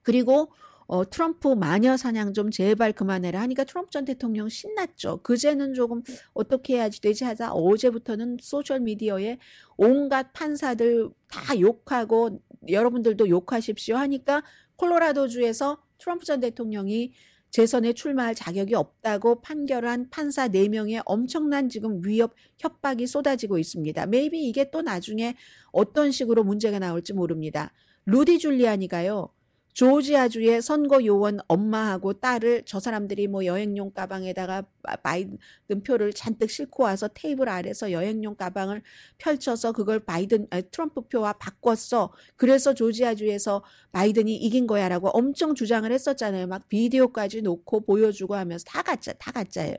그리고 어, 트럼프 마녀 사냥 좀 제발 그만해라 하니까 트럼프 전 대통령 신났죠. 그제는 조금 어떻게 해야지 되지 하자 어제부터는 소셜미디어에 온갖 판사들 다 욕하고 여러분들도 욕하십시오 하니까 콜로라도주에서 트럼프 전 대통령이 재선에 출마할 자격이 없다고 판결한 판사 4명의 엄청난 지금 위협 협박이 쏟아지고 있습니다. 메이비 이게 또 나중에 어떤 식으로 문제가 나올지 모릅니다. 루디 줄리안이가요. 조지아주의 선거 요원 엄마하고 딸을 저 사람들이 뭐 여행용 가방에다가 바이든 표를 잔뜩 싣고 와서 테이블 아래서 여행용 가방을 펼쳐서 그걸 바이든 아니, 트럼프 표와 바꿨어. 그래서 조지아주에서 바이든이 이긴 거야라고 엄청 주장을 했었잖아요. 막 비디오까지 놓고 보여주고 하면서 다 가짜 다 가짜예요.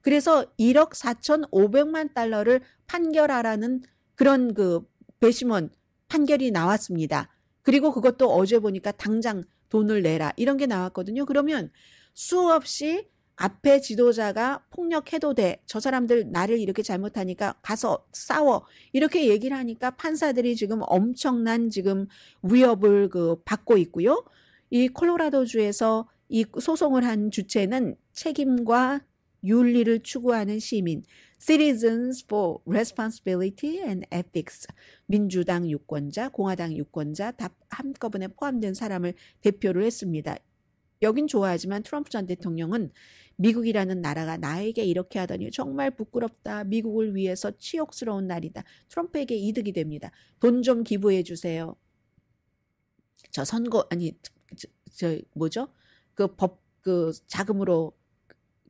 그래서 1억 4,500만 달러를 판결하라는 그런 그 배심원 판결이 나왔습니다. 그리고 그것도 어제 보니까 당장 돈을 내라. 이런 게 나왔거든요. 그러면 수없이 앞에 지도자가 폭력해도 돼. 저 사람들 나를 이렇게 잘못하니까 가서 싸워. 이렇게 얘기를 하니까 판사들이 지금 엄청난 지금 위협을 그 받고 있고요. 이 콜로라도주에서 이 소송을 한 주체는 책임과 윤리를 추구하는 시민, Citizens for Responsibility and Ethics. 민주당 유권자, 공화당 유권자 다 한꺼번에 포함된 사람을 대표를 했습니다. 여긴 좋아하지만 트럼프 전 대통령은 미국이라는 나라가 나에게 이렇게 하더니 정말 부끄럽다. 미국을 위해서 치욕스러운 날이다. 트럼프에게 이득이 됩니다. 돈 좀 기부해 주세요. 저 선거 아니 저, 저 뭐죠? 그 법그 그 자금으로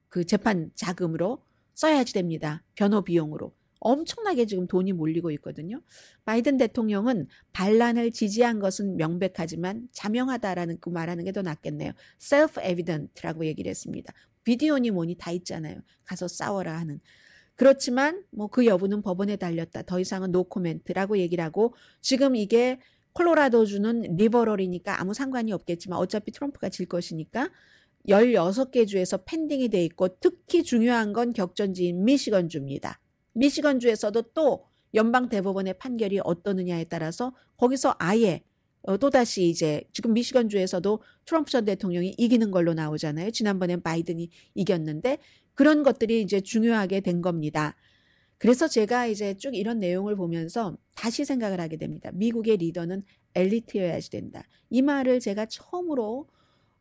그 재판 자금으로 써야지 됩니다. 변호 비용으로. 엄청나게 지금 돈이 몰리고 있거든요. 바이든 대통령은 반란을 지지한 것은 명백하지만 자명하다라는 그 말하는 게 더 낫겠네요. self-evident라고 얘기를 했습니다. 비디오니 뭐니 다 있잖아요. 가서 싸워라 하는. 그렇지만 뭐 그 여부는 법원에 달렸다. 더 이상은 노 코멘트라고 얘기를 하고 지금 이게 콜로라도주는 리버럴이니까 아무 상관이 없겠지만 어차피 트럼프가 질 것이니까 1 6개 주에서 팬딩이돼 있고 특히 중요한 건 격전지인 미시건주입니다. 미시건주에서도 또 연방 대법원의 판결이 어떠느냐에 따라서 거기서 아예 어, 또다시 이제 지금 미시건주에서도 트럼프 전 대통령이 이기는 걸로 나오잖아요. 지난번엔 바이든이 이겼는데 그런 것들이 이제 중요하게 된 겁니다. 그래서 제가 이제 쭉 이런 내용을 보면서 다시 생각을 하게 됩니다. 미국의 리더는 엘리트여야지 된다. 이 말을 제가 처음으로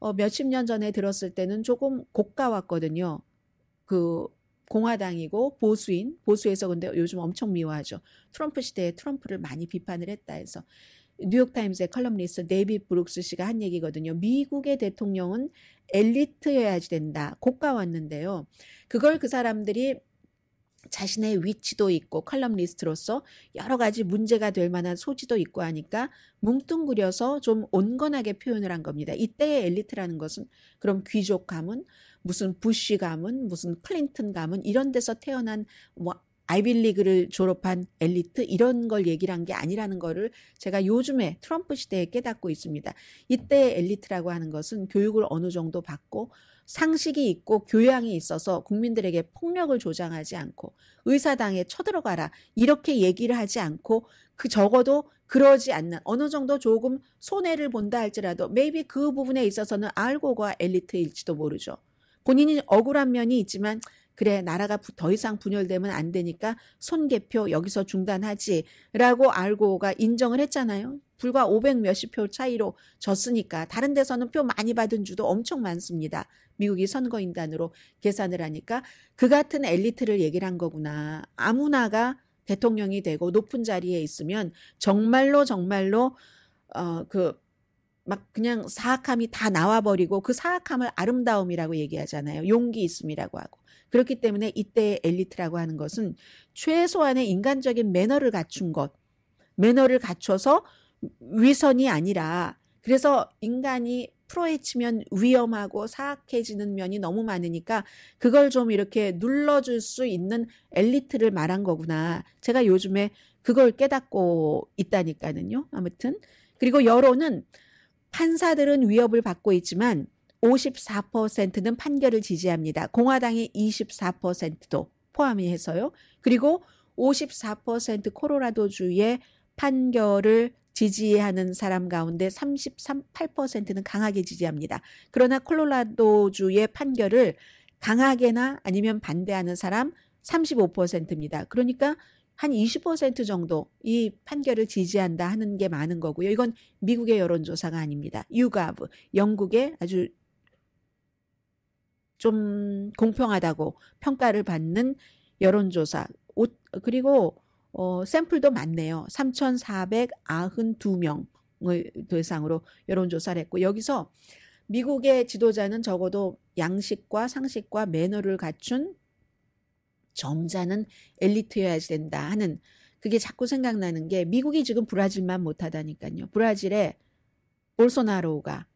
어, 몇십 년 전에 들었을 때는 조금 고가왔거든요. 그 공화당이고 보수인 보수에서 근데 요즘 엄청 미워하죠. 트럼프 시대에 트럼프를 많이 비판을 했다 해서 뉴욕타임스의 컬럼리스트 네비 브룩스 씨가 한 얘기거든요. 미국의 대통령은 엘리트여야지 된다. 고가 왔는데요. 그걸 그 사람들이 자신의 위치도 있고 컬럼리스트로서 여러 가지 문제가 될 만한 소지도 있고 하니까 뭉뚱그려서 좀 온건하게 표현을 한 겁니다. 이때의 엘리트라는 것은 그럼 귀족 감은 무슨 부시 감은 무슨 클린턴 감은 이런 데서 태어난 뭐 아이빌리그를 졸업한 엘리트 이런 걸 얘기를 한 게 아니라는 거를 제가 요즘에 트럼프 시대에 깨닫고 있습니다. 이때의 엘리트라고 하는 것은 교육을 어느 정도 받고 상식이 있고 교양이 있어서 국민들에게 폭력을 조장하지 않고 의사당에 쳐들어가라 이렇게 얘기를 하지 않고 그 적어도 그러지 않는 어느 정도 조금 손해를 본다 할지라도 maybe 그 부분에 있어서는 알고가 엘리트일지도 모르죠. 본인이 억울한 면이 있지만 그래 나라가 더 이상 분열되면 안 되니까 손개표 여기서 중단하지라고 알고가 인정을 했잖아요. 불과 500 몇십 표 차이로 졌으니까 다른 데서는 표 많이 받은 주도 엄청 많습니다. 미국이 선거인단으로 계산을 하니까 그 같은 엘리트를 얘기를 한 거구나. 아무나가 대통령이 되고 높은 자리에 있으면 정말로 정말로 어그막 그냥 사악함이 다 나와버리고 그 사악함을 아름다움이라고 얘기하잖아요. 용기 있음이라고 하고. 그렇기 때문에 이때의 엘리트라고 하는 것은 최소한의 인간적인 매너를 갖춘 것. 매너를 갖춰서 위선이 아니라 그래서 인간이 프로에 치면 위험하고 사악해지는 면이 너무 많으니까 그걸 좀 이렇게 눌러줄 수 있는 엘리트를 말한 거구나. 제가 요즘에 그걸 깨닫고 있다니까는요. 아무튼. 그리고 여론은 판사들은 위협을 받고 있지만 54%는 판결을 지지합니다. 공화당의 24%도 포함이 해서요. 그리고 54% 코로라도주의 판결을 지지하는 사람 가운데 38%는 3 강하게 지지합니다. 그러나 콜로라도주의 판결을 강하게나 아니면 반대하는 사람 35%입니다. 그러니까 한 20% 정도 이 판결을 지지한다 하는 게 많은 거고요. 이건 미국의 여론조사가 아닙니다. 유가브, 영국의 아주 좀 공평하다고 평가를 받는 여론조사. 그리고 어, 샘플도 많네요. 3,492명을 대상으로 여론조사를 했고, 여기서 미국의 지도자는 적어도 양식과 상식과 매너를 갖춘 점자는 엘리트여야 된다 하는 그게 자꾸 생각나는 게 미국이 지금 브라질만 못하다니까요. 브라질에 볼소나로가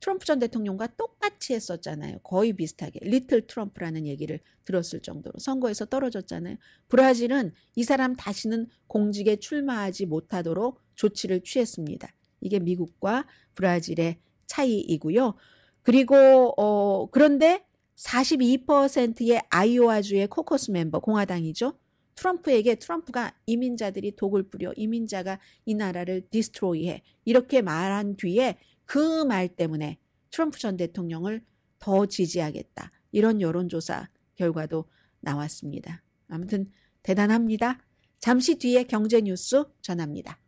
트럼프 전 대통령과 똑같이 했었잖아요. 거의 비슷하게 리틀 트럼프라는 얘기를 들었을 정도로 선거에서 떨어졌잖아요. 브라질은 이 사람 다시는 공직에 출마하지 못하도록 조치를 취했습니다. 이게 미국과 브라질의 차이이고요. 그리고 어 그런데 42%의 아이오와주의 코커스 멤버 공화당이죠. 트럼프에게 트럼프가 이민자들이 독을 뿌려 이민자가 이 나라를 디스트로이해 이렇게 말한 뒤에 그말 때문에 트럼프 전 대통령을 더 지지하겠다. 이런 여론조사 결과도 나왔습니다. 아무튼 대단합니다. 잠시 뒤에 경제 뉴스 전합니다.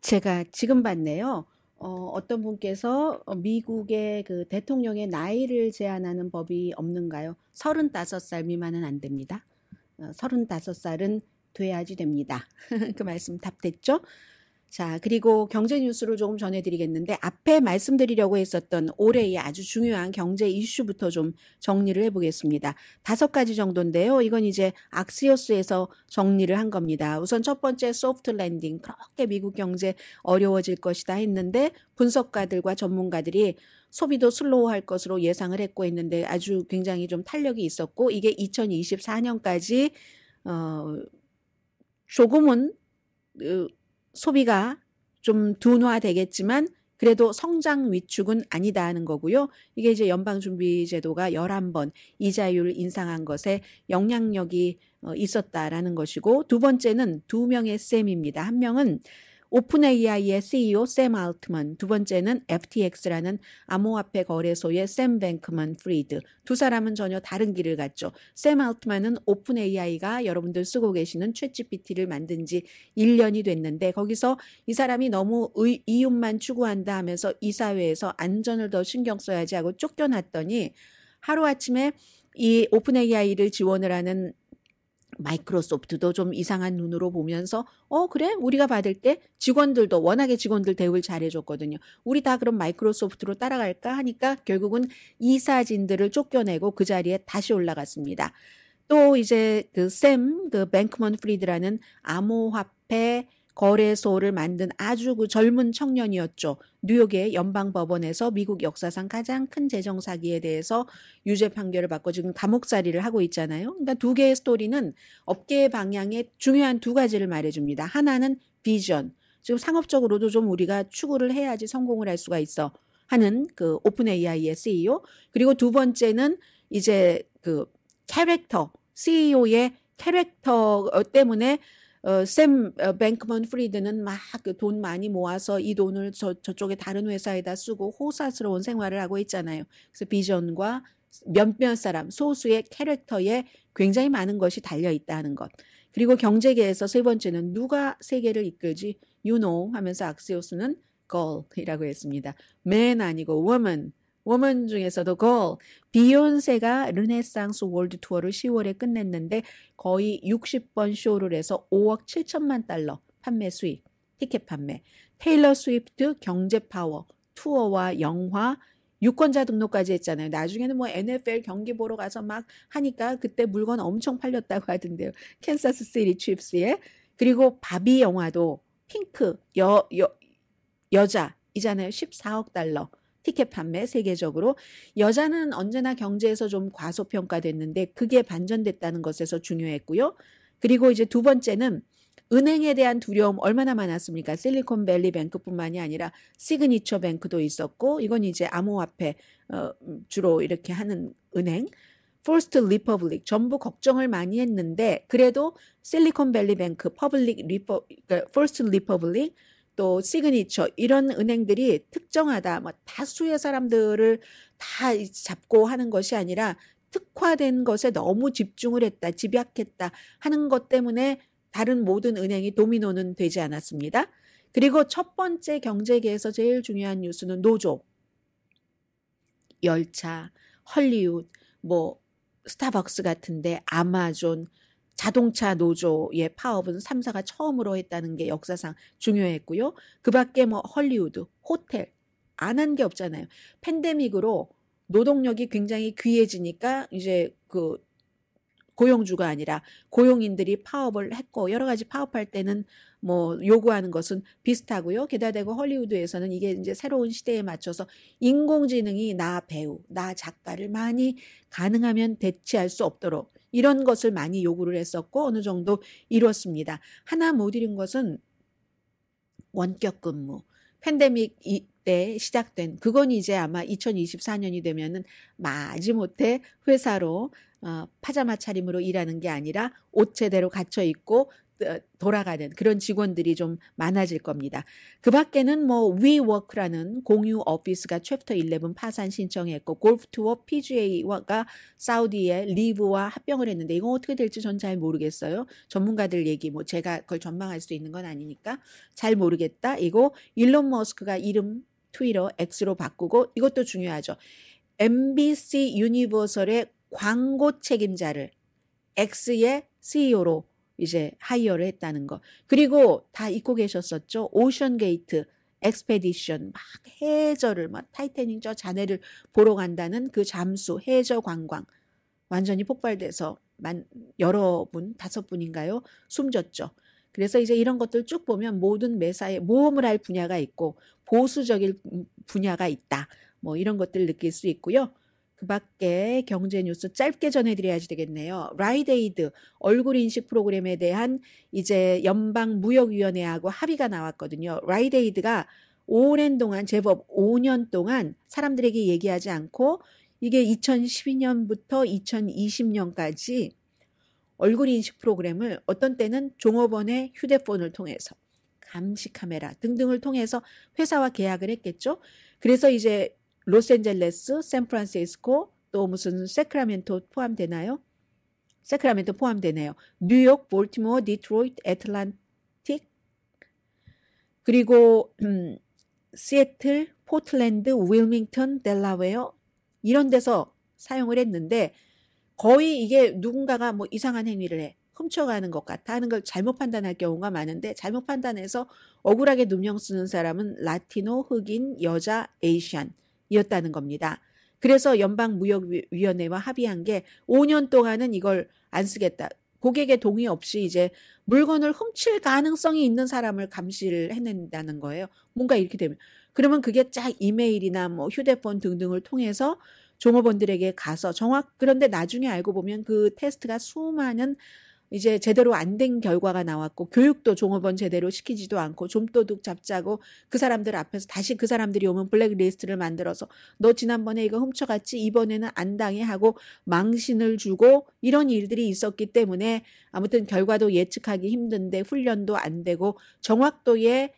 제가 지금 봤네요. 어, 어떤 분께서 미국의 그 대통령의 나이를 제한하는 법이 없는가요? 35살 미만은 안 됩니다. 35살은 어, 돼야지 됩니다. 그 말씀 답됐죠? 자, 그리고 경제 뉴스를 조금 전해드리겠는데 앞에 말씀드리려고 했었던 올해의 아주 중요한 경제 이슈부터 좀 정리를 해보겠습니다. 다섯 가지 정도인데요. 이건 이제 악스요스에서 정리를 한 겁니다. 우선 첫 번째 소프트 랜딩. 그렇게 미국 경제 어려워질 것이다 했는데 분석가들과 전문가들이 소비도 슬로우할 것으로 예상을 했고 했는데 아주 굉장히 좀 탄력이 있었고 이게 2024년까지 어 조금은 으, 소비가 좀 둔화되겠지만 그래도 성장 위축은 아니다는 하 거고요. 이게 이제 연방준비제도가 11번 이자율 인상한 것에 영향력이 어, 있었다라는 것이고 두 번째는 두 명의 쌤입니다한 명은 오픈 AI의 CEO 샘 알트먼, 두 번째는 FTX라는 암호화폐 거래소의 샘 뱅크먼 프리드. 두 사람은 전혀 다른 길을 갔죠. 샘 알트먼은 오픈 AI가 여러분들 쓰고 계시는 최 g p t 를 만든 지 1년이 됐는데 거기서 이 사람이 너무 의, 이윤만 추구한다 하면서 이 사회에서 안전을 더 신경 써야지 하고 쫓겨났더니 하루아침에 이 오픈 AI를 지원을 하는 마이크로소프트도 좀 이상한 눈으로 보면서 어 그래 우리가 받을 때 직원들도 워낙에 직원들 대우를 잘해줬거든요. 우리 다 그럼 마이크로소프트로 따라갈까 하니까 결국은 이사진들을 쫓겨내고 그 자리에 다시 올라갔습니다. 또 이제 그 샘 그 뱅크먼 프리드라는 암호화폐 거래소를 만든 아주 그 젊은 청년이었죠. 뉴욕의 연방법원에서 미국 역사상 가장 큰 재정 사기에 대해서 유죄 판결을 받고 지금 감옥살이를 하고 있잖아요. 그러니까 두 개의 스토리는 업계의 방향에 중요한 두 가지를 말해줍니다. 하나는 비전. 지금 상업적으로도 좀 우리가 추구를 해야지 성공을 할 수가 있어 하는 그 오픈 AI의 CEO. 그리고 두 번째는 이제 그 캐릭터, CEO의 캐릭터 때문에 어, 샘 어, 뱅크먼 프리드는 막돈 그 많이 모아서 이 돈을 저, 저쪽에 다른 회사에다 쓰고 호사스러운 생활을 하고 있잖아요. 그래서 비전과 몇몇 사람, 소수의 캐릭터에 굉장히 많은 것이 달려 있다는 것. 그리고 경제계에서 세 번째는 누가 세계를 이끌지 you know 하면서 악세오스는 girl이라고 했습니다. man 아니고 woman. 워먼 중에서도 걸 비욘세가 르네상스 월드 투어를 10월에 끝냈는데 거의 60번 쇼를 해서 5억 7천만 달러 판매 수익, 티켓 판매, 테일러 스위프트 경제 파워, 투어와 영화, 유권자 등록까지 했잖아요. 나중에는 뭐 NFL 경기 보러 가서 막 하니까 그때 물건 엄청 팔렸다고 하던데요. 캔사스 시리 칩스에. 그리고 바비 영화도 핑크 여, 여, 여자이잖아요. 14억 달러. 티켓 판매 세계적으로 여자는 언제나 경제에서 좀 과소평가됐는데 그게 반전됐다는 것에서 중요했고요. 그리고 이제 두 번째는 은행에 대한 두려움 얼마나 많았습니까? 실리콘밸리 뱅크뿐만이 아니라 시그니처 뱅크도 있었고 이건 이제 암호화폐 어, 음, 주로 이렇게 하는 은행 포스트 리퍼블릭 전부 걱정을 많이 했는데 그래도 실리콘밸리 뱅크 퍼블릭 리퍼 그러니까 포스트 리퍼블릭 또 시그니처 이런 은행들이 특정하다 뭐 다수의 사람들을 다 잡고 하는 것이 아니라 특화된 것에 너무 집중을 했다 집약했다 하는 것 때문에 다른 모든 은행이 도미노는 되지 않았습니다. 그리고 첫 번째 경제계에서 제일 중요한 뉴스는 노조, 열차, 헐리우드, 뭐 스타벅스 같은데 아마존 자동차 노조의 파업은 삼사가 처음으로 했다는 게 역사상 중요했고요. 그 밖에 뭐 헐리우드, 호텔 안 한 게 없잖아요. 팬데믹으로 노동력이 굉장히 귀해지니까 이제 그 고용주가 아니라 고용인들이 파업을 했고 여러 가지 파업할 때는 뭐 요구하는 것은 비슷하고요. 게다대고 헐리우드에서는 이게 이제 새로운 시대에 맞춰서 인공지능이 나 배우, 나 작가를 많이 가능하면 대체할 수 없도록 이런 것을 많이 요구를 했었고 어느 정도 이뤘습니다. 하나 못 이룬 것은 원격 근무. 팬데믹 때 시작된 그건 이제 아마 2024년이 되면은 마지못해 회사로 어, 파자마 차림으로 일하는 게 아니라 옷 제대로 갖춰 입고 어, 돌아가는 그런 직원들이 좀 많아질 겁니다. 그 밖에는 뭐 WeWork라는 공유 오피스가 챕터 11 파산 신청했고 골프 투어 PGA가 사우디의 리브와 합병을 했는데 이건 어떻게 될지 전 잘 모르겠어요. 전문가들 얘기 뭐 제가 그걸 전망할 수 있는 건 아니니까 잘 모르겠다. 이거 일론 머스크가 이름 트위터 X로 바꾸고 이것도 중요하죠. MBC 유니버설의 광고 책임자를 X의 CEO로 이제 하이어를 했다는 거. 그리고 다 잊고 계셨었죠. 오션 게이트 엑스페디션 막 해저를 막 타이타닉 저 잔해를 보러 간다는 그 잠수 해저 관광 완전히 폭발돼서 만 여러 분 다섯 분인가요 숨졌죠. 그래서 이제 이런 것들 쭉 보면 모든 매사에 모험을 할 분야가 있고 보수적인 분야가 있다. 뭐 이런 것들을 느낄 수 있고요. 그 밖에 경제 뉴스 짧게 전해드려야지 되겠네요. 라이데이드 얼굴 인식 프로그램에 대한 이제 연방 무역위원회하고 합의가 나왔거든요. 라이데이드가 오랜 동안 제법 5년 동안 사람들에게 얘기하지 않고 이게 2012년부터 2020년까지 얼굴 인식 프로그램을 어떤 때는 종업원의 휴대폰을 통해서 감시 카메라 등등을 통해서 회사와 계약을 했겠죠. 그래서 이제 로스앤젤레스, 샌프란시스코, 또 무슨 세크라멘토 포함되나요? 세크라멘토 포함되네요. 뉴욕, 볼티모어, 디트로이트, 애틀란틱, 그리고 음, 시애틀, 포틀랜드, 윌밍턴, 델라웨어 이런 데서 사용을 했는데 거의 이게 누군가가 뭐 이상한 행위를 해 훔쳐가는 것 같아 하는 걸 잘못 판단할 경우가 많은데 잘못 판단해서 억울하게 누명 쓰는 사람은 라티노, 흑인, 여자, 에이시안 이었다는 겁니다. 그래서 연방무역위원회와 합의한 게 5년 동안은 이걸 안 쓰겠다. 고객의 동의 없이 이제 물건을 훔칠 가능성이 있는 사람을 감시를 해낸다는 거예요. 뭔가 이렇게 되면. 그러면 그게 쫙 이메일이나 뭐 휴대폰 등등을 통해서 종업원들에게 가서 정확, 그런데 나중에 알고 보면 그 테스트가 수많은 이제 제대로 안 된 결과가 나왔고 교육도 종업원 제대로 시키지도 않고 좀도둑 잡자고 그 사람들 앞에서 다시 그 사람들이 오면 블랙리스트를 만들어서 너 지난번에 이거 훔쳐갔지 이번에는 안 당해 하고 망신을 주고 이런 일들이 있었기 때문에 아무튼 결과도 예측하기 힘든데 훈련도 안 되고 정확도에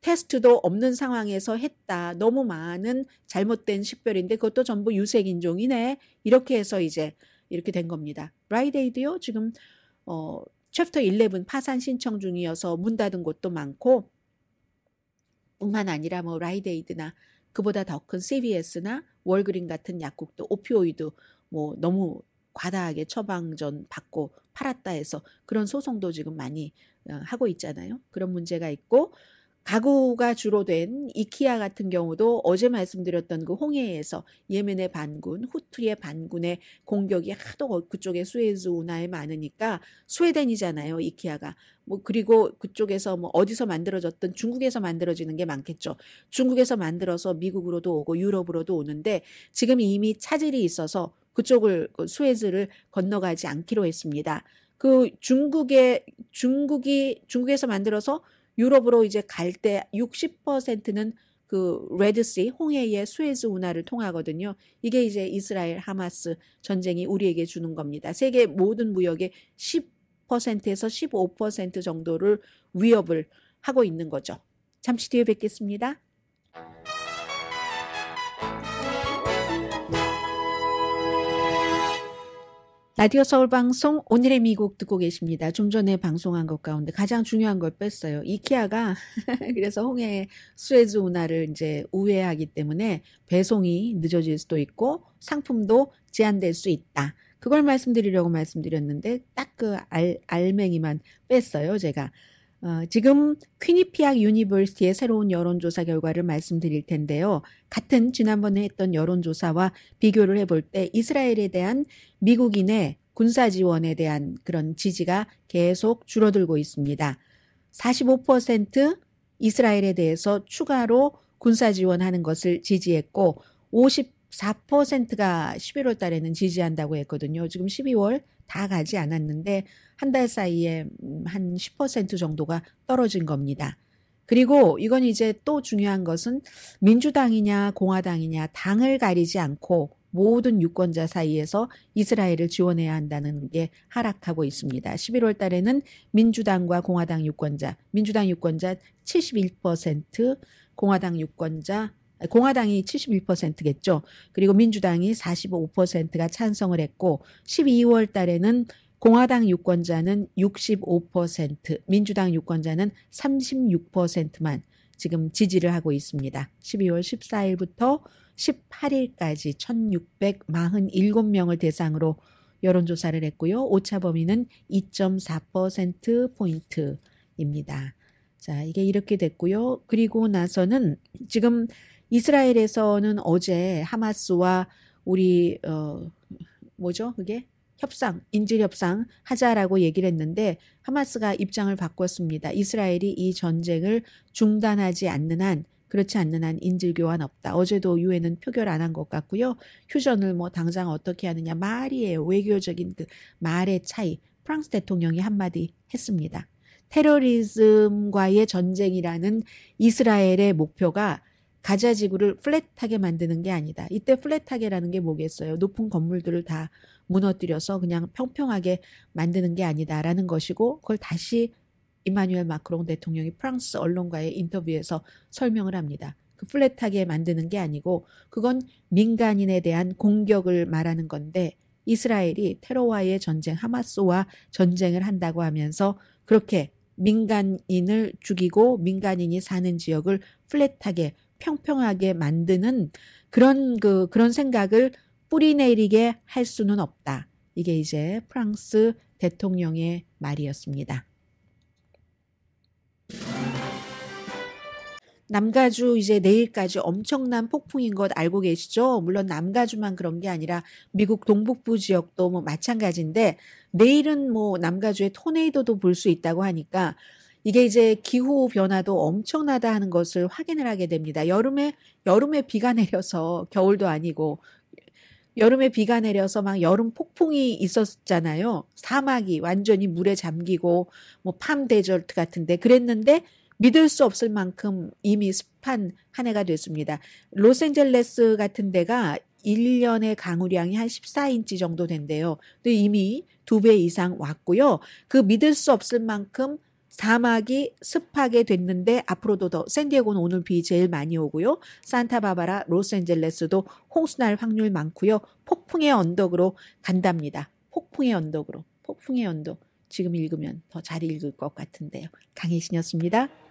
테스트도 없는 상황에서 했다. 너무 많은 잘못된 식별인데 그것도 전부 유색 인종이네. 이렇게 해서 이제 이렇게 된 겁니다. 브 라이데이드요. 지금 어, 챕터 11 파산 신청 중이어서 문 닫은 곳도 많고 뿐만 아니라 뭐 라이데이드나 그보다 더 큰 CVS나 월그린 같은 약국도 오피오이드 뭐 너무 과다하게 처방전 받고 팔았다 해서 그런 소송도 지금 많이 어, 하고 있잖아요. 그런 문제가 있고 가구가 주로 된 이키아 같은 경우도 어제 말씀드렸던 그 홍해에서 예멘의 반군, 후트리의 반군의 공격이 하도 어, 그쪽에 스웨즈 운하에 많으니까 스웨덴이잖아요, 이키아가. 뭐 그리고 그쪽에서 뭐 어디서 만들어졌던 중국에서 만들어지는 게 많겠죠. 중국에서 만들어서 미국으로도 오고 유럽으로도 오는데 지금 이미 차질이 있어서 그쪽을 그 스웨즈를 건너가지 않기로 했습니다. 그중국에 중국이 중국에서 만들어서 유럽으로 이제 갈 때 60%는 그 레드시 홍해의 수에즈 운하를 통하거든요. 이게 이제 이스라엘 하마스 전쟁이 우리에게 주는 겁니다. 세계 모든 무역의 10%에서 15% 정도를 위협을 하고 있는 거죠. 잠시 뒤에 뵙겠습니다. 라디오 서울 방송 오늘의 미국 듣고 계십니다. 좀 전에 방송한 것 가운데 가장 중요한 걸 뺐어요. 이케아가 그래서 홍해 스웨즈 운하를 이제 우회하기 때문에 배송이 늦어질 수도 있고 상품도 제한될 수 있다. 그걸 말씀드리려고 말씀드렸는데 딱 그 알맹이만 뺐어요, 제가. 어, 지금 퀴니피악 유니버시티의 새로운 여론조사 결과를 말씀드릴 텐데요. 같은 지난번에 했던 여론조사와 비교를 해볼 때 이스라엘에 대한 미국인의 군사 지원에 대한 그런 지지가 계속 줄어들고 있습니다. 45% 이스라엘에 대해서 추가로 군사 지원하는 것을 지지했고 54%가 11월 달에는 지지한다고 했거든요. 지금 12월 다 가지 않았는데 한 달 사이에 음, 한10% 정도가 떨어진 겁니다. 그리고 이건 이제 또 중요한 것은 민주당이냐 공화당이냐 당을 가리지 않고 모든 유권자 사이에서 이스라엘을 지원해야 한다는 게 하락하고 있습니다. 11월 달에는 민주당과 공화당 유권자, 민주당 유권자 71%, 공화당 유권자 공화당이 71%겠죠. 그리고 민주당이 45%가 찬성을 했고 12월 달에는 공화당 유권자는 65%, 민주당 유권자는 36%만 지금 지지를 하고 있습니다. 12월 14일부터 18일까지 1647명을 대상으로 여론조사를 했고요. 오차 범위는 2.4%포인트입니다. 자, 이게 이렇게 됐고요. 그리고 나서는 지금 이스라엘에서는 어제 하마스와 우리 어 뭐죠 그게 협상, 인질 협상 하자라고 얘기를 했는데 하마스가 입장을 바꿨습니다. 이스라엘이 이 전쟁을 중단하지 않는 한 그렇지 않는 한 인질 교환 없다. 어제도 유엔은 표결 안 한 것 같고요. 휴전을 뭐 당장 어떻게 하느냐 말이에요. 외교적인 그 말의 차이. 프랑스 대통령이 한마디 했습니다. 테러리즘과의 전쟁이라는 이스라엘의 목표가 가자지구를 플랫하게 만드는 게 아니다. 이때 플랫하게라는 게 뭐겠어요? 높은 건물들을 다 무너뜨려서 그냥 평평하게 만드는 게 아니다라는 것이고 그걸 다시 이마뉴엘 마크롱 대통령이 프랑스 언론과의 인터뷰에서 설명을 합니다. 그 플랫하게 만드는 게 아니고 그건 민간인에 대한 공격을 말하는 건데 이스라엘이 테러와의 전쟁 하마스와 전쟁을 한다고 하면서 그렇게 민간인을 죽이고 민간인이 사는 지역을 플랫하게 평평하게 만드는 그런 그 그런 생각을 뿌리 내리게 할 수는 없다. 이게 이제 프랑스 대통령의 말이었습니다. 남가주 이제 내일까지 엄청난 폭풍인 것 알고 계시죠? 물론 남가주만 그런 게 아니라 미국 동북부 지역도 뭐 마찬가지인데 내일은 뭐남가주의 토네이도도 볼 수 있다고 하니까 이게 이제 기후 변화도 엄청나다 하는 것을 확인을 하게 됩니다. 여름에 여름에 비가 내려서 겨울도 아니고 여름에 비가 내려서 막 여름 폭풍이 있었잖아요. 사막이 완전히 물에 잠기고 뭐 팜 데저트 같은데 그랬는데 믿을 수 없을 만큼 이미 습한 한 해가 됐습니다. 로스앤젤레스 같은 데가 1년의 강우량이 한 14인치 정도 된대요. 근데 이미 두 배 이상 왔고요. 그 믿을 수 없을 만큼 사막이 습하게 됐는데 앞으로도 더 샌디에고는 오늘 비 제일 많이 오고요. 산타바바라, 로스앤젤레스도 홍수날 확률 많고요. 폭풍의 언덕으로 간답니다. 폭풍의 언덕으로. 폭풍의 언덕. 지금 읽으면 더 잘 읽을 것 같은데요. 강혜신이었습니다.